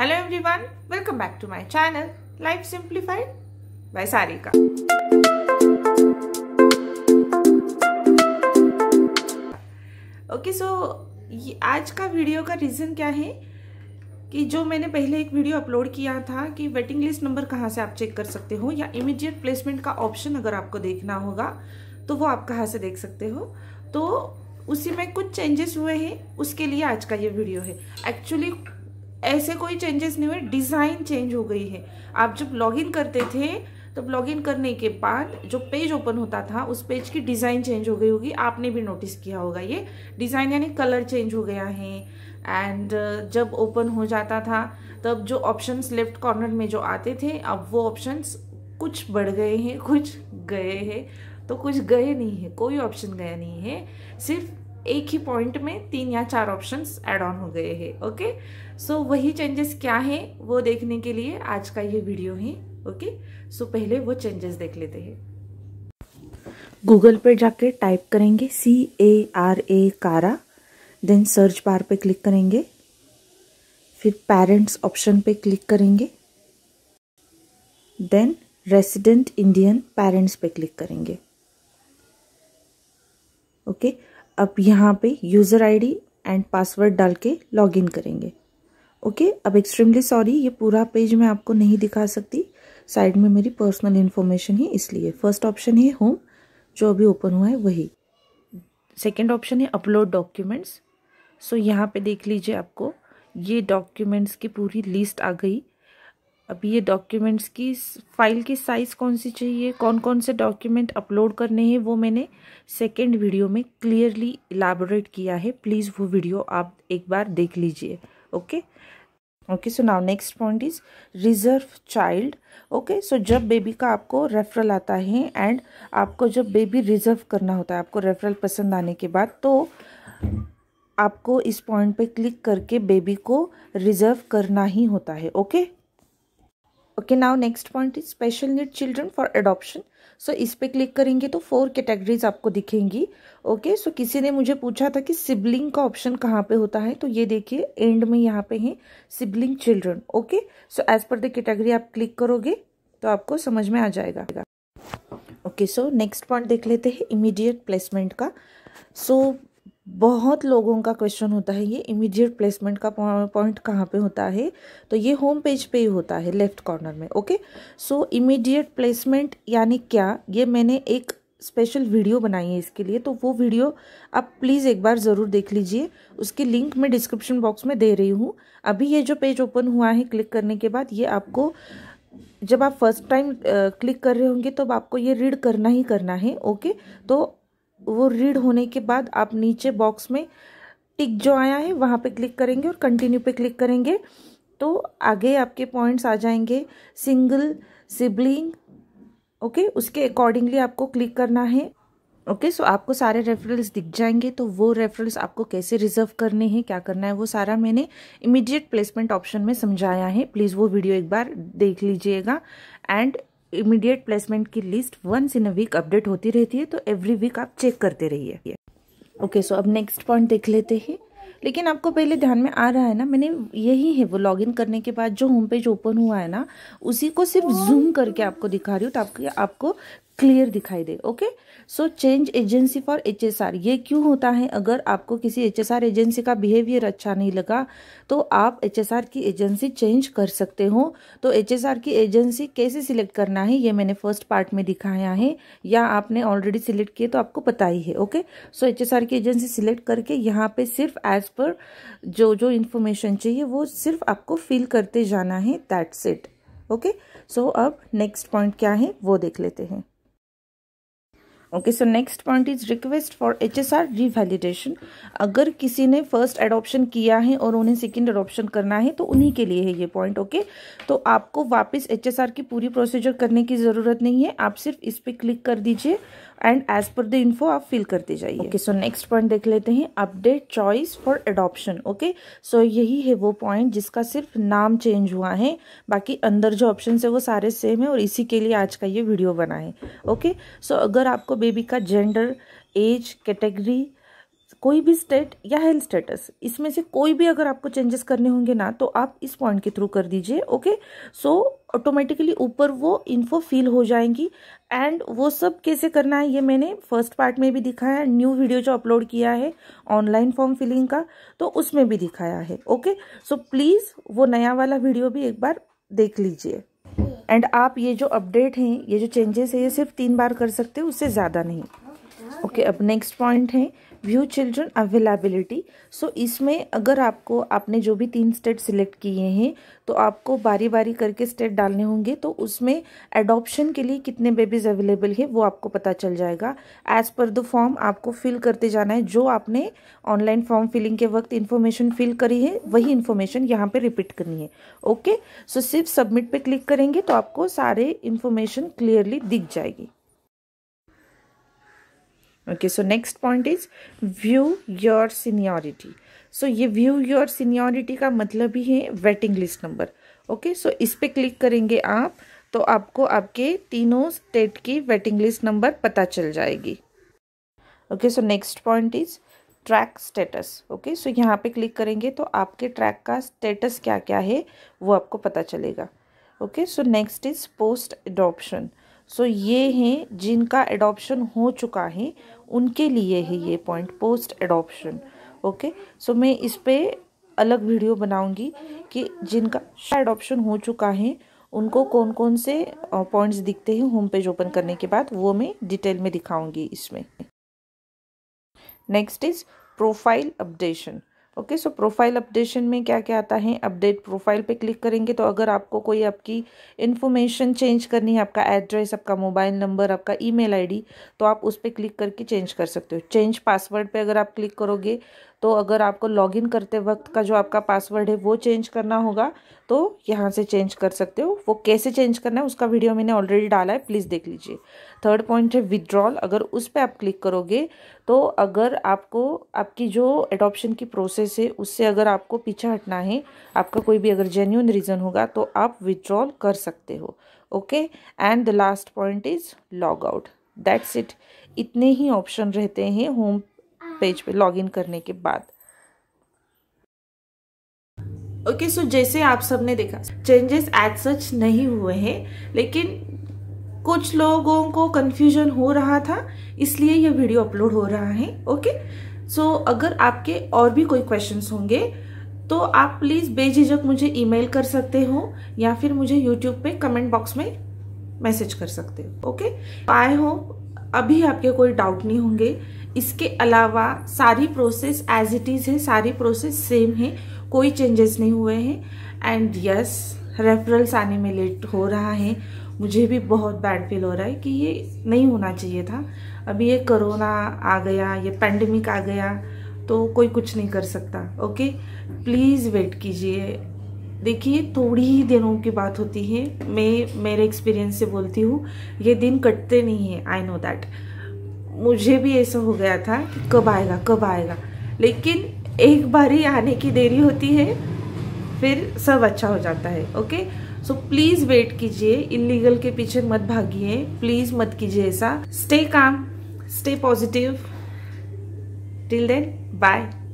Hello everyone welcome back to my channel life simplified by Sarika okay so आज का video का reason क्या है कि जो मैंने पहले एक वीडियो अपलोड किया था कि वेटिंग लिस्ट नंबर कहाँ से आप चेक कर सकते हो या इमीडिएट प्लेसमेंट का ऑप्शन अगर आपको देखना होगा तो वो आप कहाँ से देख सकते हो तो उसी में कुछ चेंजेस हुए हैं उसके लिए आज का ये वीडियो है एक्चुअली ऐसे कोई चेंजेस नहीं हुए डिज़ाइन चेंज हो गई है आप जब लॉगिन करते थे तब लॉगिन करने के बाद जो पेज ओपन होता था उस पेज की डिज़ाइन चेंज हो गई होगी आपने भी नोटिस किया होगा ये डिज़ाइन यानी कलर चेंज हो गया है एंड uh, जब ओपन हो जाता था तब जो ऑप्शंस लेफ्ट कॉर्नर में जो आते थे अब वो ऑप्शंस कुछ बढ़ गए हैं कुछ गए हैं तो कुछ गए नहीं है कोई ऑप्शन गया नहीं है सिर्फ एक ही पॉइंट में तीन या चार ऑप्शंस एड ऑन हो गए हैं ओके सो वही चेंजेस क्या हैं वो देखने के लिए आज का ये वीडियो है ओके सो पहले वो चेंजेस देख लेते हैं गूगल पर जाके टाइप करेंगे सी ए आर ए कारा देन सर्च बार पे क्लिक करेंगे फिर पेरेंट्स ऑप्शन पे क्लिक करेंगे देन रेसिडेंट इंडियन पेरेंट्स पे क्लिक करेंगे ओके okay? अब यहाँ पे यूज़र आईडी एंड पासवर्ड डाल के इन करेंगे ओके अब एक्सट्रीमली सॉरी ये पूरा पेज मैं आपको नहीं दिखा सकती साइड में मेरी पर्सनल इन्फॉर्मेशन है इसलिए फर्स्ट ऑप्शन है होम जो अभी ओपन हुआ है वही सेकेंड ऑप्शन है अपलोड डॉक्यूमेंट्स सो यहाँ पे देख लीजिए आपको ये डॉक्यूमेंट्स की पूरी लिस्ट आ गई अभी ये डॉक्यूमेंट्स की फ़ाइल की साइज़ कौन सी चाहिए कौन कौन से डॉक्यूमेंट अपलोड करने हैं वो मैंने सेकेंड वीडियो में क्लियरली इलाबोरेट किया है प्लीज़ वो वीडियो आप एक बार देख लीजिए okay okay so now next point is reserve child okay so जब बेबी का आपको रेफरल आता है एंड आपको जब बेबी रिजर्व करना होता है आपको रेफरल पसंद आने के बाद तो आपको इस पॉइंट पे क्लिक करके बेबी को रिजर्व करना ही होता है okay okay? Okay now next point is special need children for adoption so इस पर क्लिक करेंगे तो फोर कैटेगरीज आपको दिखेंगी ओके okay? सो so, किसी ने मुझे पूछा था कि सिबलिंग का ऑप्शन कहाँ पे होता है तो ये देखिए एंड में यहाँ पे है sibling children okay so as per the category आप क्लिक करोगे तो आपको समझ में आ जाएगा ओके सो नेक्स्ट पॉइंट देख लेते हैं इमीडिएट प्लेसमेंट का सो so, बहुत लोगों का क्वेश्चन होता है ये इमीडिएट प्लेसमेंट का पॉइंट कहाँ पे होता है तो ये होम पेज पे ही होता है लेफ्ट कॉर्नर में ओके सो इमीडिएट प्लेसमेंट यानी क्या ये मैंने एक स्पेशल वीडियो बनाई है इसके लिए तो वो वीडियो आप प्लीज़ एक बार ज़रूर देख लीजिए उसकी लिंक मैं डिस्क्रिप्शन बॉक्स में दे रही हूँ अभी ये जो पेज ओपन हुआ है क्लिक करने के बाद ये आपको जब आप फर्स्ट टाइम क्लिक कर रहे होंगे तब तो आपको ये रीड करना ही करना है ओके तो वो रीड होने के बाद आप नीचे बॉक्स में टिक जो आया है वहाँ पे क्लिक करेंगे और कंटिन्यू पे क्लिक करेंगे तो आगे आपके पॉइंट्स आ जाएंगे सिंगल सिबलिंग ओके उसके अकॉर्डिंगली आपको क्लिक करना है ओके okay, सो so आपको सारे रेफरल्स दिख जाएंगे तो वो रेफरल्स आपको कैसे रिजर्व करने हैं क्या करना है वो सारा मैंने इमीडिएट प्लेसमेंट ऑप्शन में समझाया है प्लीज़ वो वीडियो एक बार देख लीजिएगा एंड इमीडिएट प्लेसमेंट की list once in a week update होती रहती है तो एवरी वीक आप चेक करते रहिए ओके सो अब नेक्स्ट पॉइंट देख लेते हैं लेकिन आपको पहले ध्यान में आ रहा है ना मैंने यही है वो लॉगिन करने के बाद जो होम पेज ओपन हुआ है ना उसी को सिर्फ जूम करके आपको दिखा रही हूँ तो आपको क्लियर दिखाई दे okay so change agency for H S R ये क्यों होता है अगर आपको किसी एच एस आर एजेंसी का बिहेवियर अच्छा नहीं लगा तो आप एच एस आर की एजेंसी चेंज कर सकते हो तो एच एस आर की एजेंसी कैसे सिलेक्ट करना है ये मैंने फर्स्ट पार्ट में दिखाया है या आपने ऑलरेडी सिलेक्ट किए तो आपको पता ही है okay so H S R की एजेंसी सिलेक्ट करके यहाँ पे सिर्फ एज पर जो जो इन्फॉर्मेशन चाहिए वो सिर्फ आपको फिल करते जाना है दैट्स इट ओके सो अब नेक्स्ट पॉइंट क्या है वो देख लेते हैं okay so next point is request for H S R revalidation अगर किसी ने फर्स्ट एडॉप्शन किया है और उन्हें सेकेंड एडॉप्शन करना है तो उन्हीं के लिए है ये पॉइंट ओके okay? तो आपको वापस एच एस आर की पूरी प्रोसीजर करने की ज़रूरत नहीं है आप सिर्फ इस पर क्लिक कर दीजिए and as per the info आप फिल करते जाइए ओके सो नेक्स्ट पॉइंट देख लेते हैं update choice for adoption okay so यही है वो पॉइंट जिसका सिर्फ नाम चेंज हुआ है बाकी अंदर जो ऑप्शन है वो सारे सेम है और इसी के लिए आज का ये वीडियो बना है ओके okay? सो so, अगर आपको बेबी का जेंडर एज कैटेगरी कोई भी स्टेट या हेल्थ स्टेटस इसमें से कोई भी अगर आपको चेंजेस करने होंगे ना तो आप इस पॉइंट के थ्रू कर दीजिए ओके सो ऑटोमेटिकली ऊपर वो इन्फो फील हो जाएंगी एंड वो सब कैसे करना है ये मैंने फर्स्ट पार्ट में भी दिखाया है न्यू वीडियो जो अपलोड किया है ऑनलाइन फॉर्म फिलिंग का तो उसमें भी दिखाया है ओके सो प्लीज़ वो नया वाला वीडियो भी एक बार देख लीजिए एंड आप ये जो अपडेट हैं ये जो चेंजेस है ये सिर्फ तीन बार कर सकते हो उससे ज़्यादा नहीं ओके okay, अब नेक्स्ट पॉइंट है व्यू चिल्ड्रन अवेलेबिलिटी सो इसमें अगर आपको आपने जो भी तीन स्टेट सिलेक्ट किए हैं तो आपको बारी बारी करके स्टेट डालने होंगे तो उसमें एडॉप्शन के लिए कितने बेबीज़ अवेलेबल है वो आपको पता चल जाएगा एज़ पर द फॉर्म आपको फिल करते जाना है जो आपने ऑनलाइन फॉर्म फिलिंग के वक्त इन्फॉर्मेशन फिल करी है वही इन्फॉर्मेशन यहाँ पर रिपीट करनी है ओके सो सिर्फ सबमिट पर क्लिक करेंगे तो आपको सारे इन्फॉर्मेशन क्लियरली दिख जाएगी okay so next point is view your seniority so ये व्यू योर सीनियोरिटी का मतलब ही है waiting list number okay so इस पर क्लिक करेंगे आप तो आपको आपके तीनों स्टेट की वेटिंग लिस्ट नंबर पता चल जाएगी okay so next point is track status okay so यहाँ पे क्लिक करेंगे तो आपके ट्रैक का स्टेटस क्या क्या है वो आपको पता चलेगा okay so next is post adoption so ये हैं जिनका एडॉप्शन हो चुका है उनके लिए है ये point post adoption okay so मैं इस पर अलग वीडियो बनाऊंगी कि जिनका एडॉप्शन हो चुका है उनको कौन कौन से पॉइंट्स दिखते हैं होम पेज ओपन करने के बाद वो मैं डिटेल में दिखाऊंगी इसमें next is profile updation okay so profile updation में क्या क्या आता है अपडेट प्रोफाइल पे क्लिक करेंगे तो अगर आपको कोई आपकी इन्फॉर्मेशन चेंज करनी है आपका एड्रेस आपका मोबाइल नंबर आपका ईमेल आईडी तो आप उस पर क्लिक करके चेंज कर सकते हो चेंज पासवर्ड पे अगर आप क्लिक करोगे तो अगर आपको लॉगिन करते वक्त का जो आपका पासवर्ड है वो चेंज करना होगा तो यहाँ से चेंज कर सकते हो वो कैसे चेंज करना है उसका वीडियो मैंने ऑलरेडी डाला है प्लीज़ देख लीजिए थर्ड पॉइंट है विदड्रॉल अगर उस पर आप क्लिक करोगे तो अगर आपको आपकी जो एडॉप्शन की प्रोसेस है उससे अगर आपको पीछे हटना है आपका कोई भी अगर जेन्यून रीज़न होगा तो आप विदड्रॉल कर सकते हो okay and the last point is log out that's it इतने ही ऑप्शन रहते हैं होम पेज पे इन करने के बाद ओके okay, सो so जैसे आप सबने देखा चेंजेस एज सच नहीं हुए हैं लेकिन कुछ लोगों को कन्फ्यूजन हो रहा था इसलिए यह वीडियो अपलोड हो रहा है ओके सो so, अगर आपके और भी कोई क्वेश्चंस होंगे तो आप प्लीज़ बेझिझक मुझे ईमेल कर सकते हो या फिर मुझे यूट्यूब पे कमेंट बॉक्स में मैसेज कर सकते हो ओके आई होप अभी आपके कोई डाउट नहीं होंगे इसके अलावा सारी प्रोसेस एज इट इज़ है सारी प्रोसेस सेम है कोई चेंजेस नहीं हुए हैं एंड यस रेफरल्स आने में लेट हो रहा है मुझे भी बहुत बैड फील हो रहा है कि ये नहीं होना चाहिए था अभी ये कोरोना आ गया ये पेंडेमिक आ गया तो कोई कुछ नहीं कर सकता ओके प्लीज़ वेट कीजिए देखिए थोड़ी ही दिनों की बात होती है मैं मेरे एक्सपीरियंस से बोलती हूँ ये दिन कटते नहीं हैं आई नो दैट मुझे भी ऐसा हो गया था कि कब आएगा कब आएगा लेकिन एक बार ही आने की देरी होती है फिर सब अच्छा हो जाता है ओके सो प्लीज़ वेट कीजिए इलीगल के पीछे मत भागिए प्लीज़ मत कीजिए ऐसा stay calm stay positive till then bye